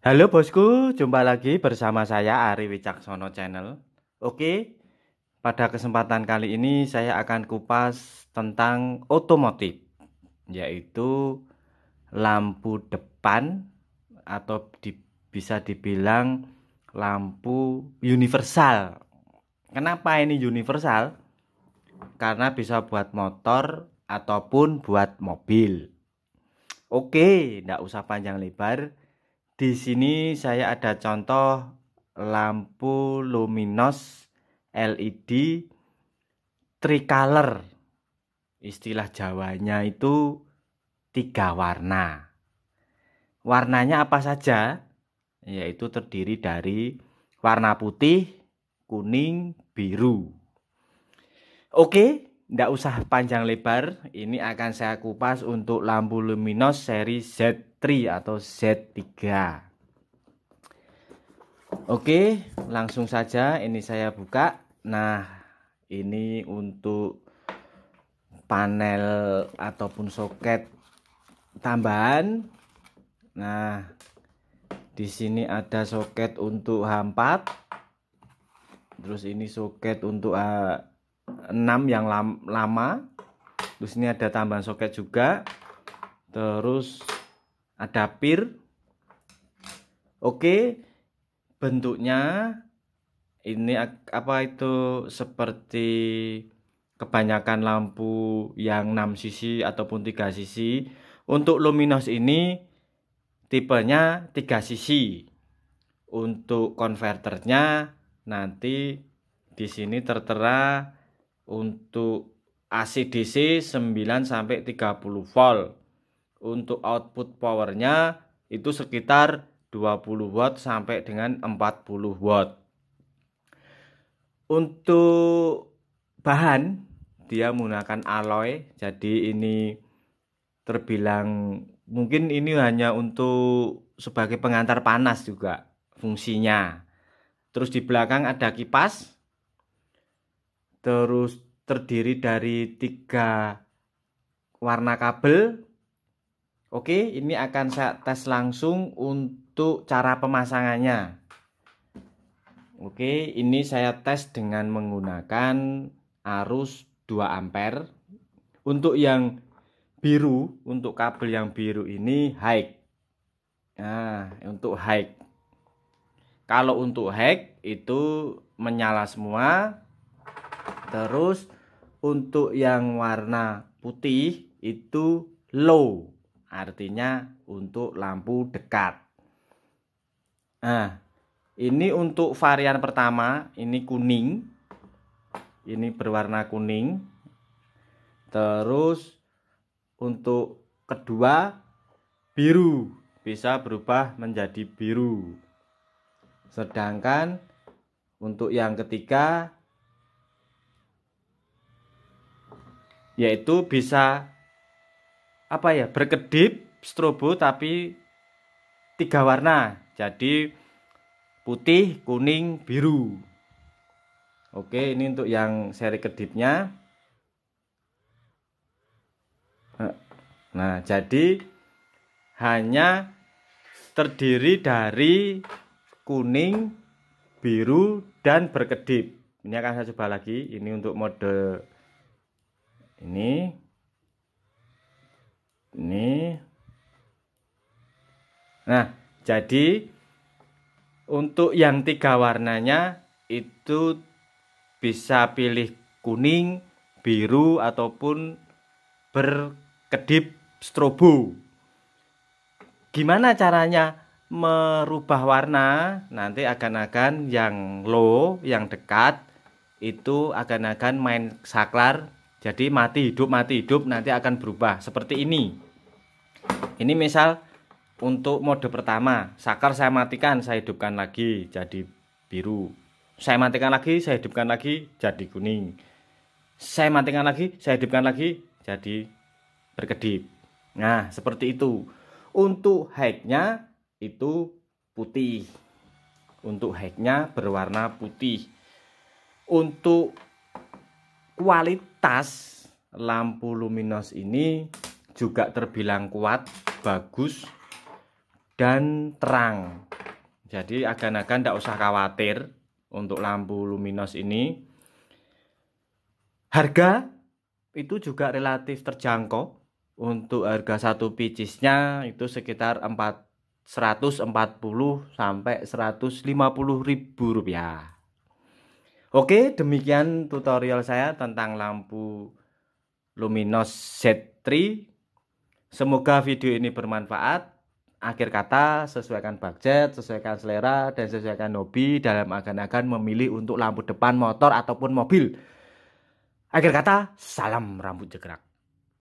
Halo bosku, jumpa lagi bersama saya Ari Wicaksono Channel. Oke, pada kesempatan kali ini saya akan kupas tentang otomotif, yaitu lampu depan atau di, bisa dibilang lampu universal. Kenapa ini universal? Karena bisa buat motor ataupun buat mobil. Oke, tidak usah panjang lebar di sini saya ada contoh lampu luminos LED tricolor. Istilah Jawanya itu tiga warna. Warnanya apa saja? Yaitu terdiri dari warna putih, kuning, biru. Oke, tidak usah panjang lebar, ini akan saya kupas untuk lampu luminos seri Z3 atau Z3. Oke, langsung saja ini saya buka. Nah, ini untuk panel ataupun soket tambahan. Nah, di sini ada soket untuk H4. Terus ini soket untuk 6 yang lam, lama terus ini ada tambahan soket juga terus ada pir oke bentuknya ini apa itu seperti kebanyakan lampu yang 6 sisi ataupun 3 sisi untuk luminos ini tipenya 3 sisi untuk konverternya nanti di sini tertera untuk AC DC 9 sampai 30 volt. Untuk output powernya itu sekitar 20 watt sampai dengan 40 watt. Untuk bahan dia menggunakan alloy. Jadi ini terbilang mungkin ini hanya untuk sebagai pengantar panas juga fungsinya. Terus di belakang ada kipas. Terus terdiri dari tiga warna kabel. Oke, ini akan saya tes langsung untuk cara pemasangannya. Oke, ini saya tes dengan menggunakan arus 2 ampere. Untuk yang biru, untuk kabel yang biru ini high. Nah, untuk high. Kalau untuk high itu menyala semua. Terus untuk yang warna putih itu low artinya untuk lampu dekat nah ini untuk varian pertama ini kuning ini berwarna kuning terus untuk kedua biru bisa berubah menjadi biru sedangkan untuk yang ketiga yaitu bisa apa ya berkedip strobo tapi tiga warna jadi putih kuning biru oke ini untuk yang seri kedipnya nah jadi hanya terdiri dari kuning biru dan berkedip ini akan saya coba lagi ini untuk mode ini ini nah jadi untuk yang tiga warnanya itu bisa pilih kuning biru ataupun berkedip strobo gimana caranya merubah warna nanti akan-akan yang low yang dekat itu akan-akan main saklar jadi mati hidup, mati hidup nanti akan berubah seperti ini. Ini misal untuk mode pertama, sakar saya matikan, saya hidupkan lagi jadi biru. Saya matikan lagi, saya hidupkan lagi jadi kuning. Saya matikan lagi, saya hidupkan lagi jadi berkedip. Nah, seperti itu. Untuk headnya itu putih. Untuk headnya berwarna putih. Untuk kualitas tas lampu luminos ini juga terbilang kuat, bagus, dan terang. Jadi agan-agan tidak usah khawatir untuk lampu luminos ini. Harga itu juga relatif terjangkau. Untuk harga satu picisnya itu sekitar 4 140 sampai 150 ribu rupiah. Oke, demikian tutorial saya tentang lampu Luminos Z3. Semoga video ini bermanfaat. Akhir kata, sesuaikan budget, sesuaikan selera, dan sesuaikan hobi dalam agan-agan memilih untuk lampu depan motor ataupun mobil. Akhir kata, salam rambut jegrak.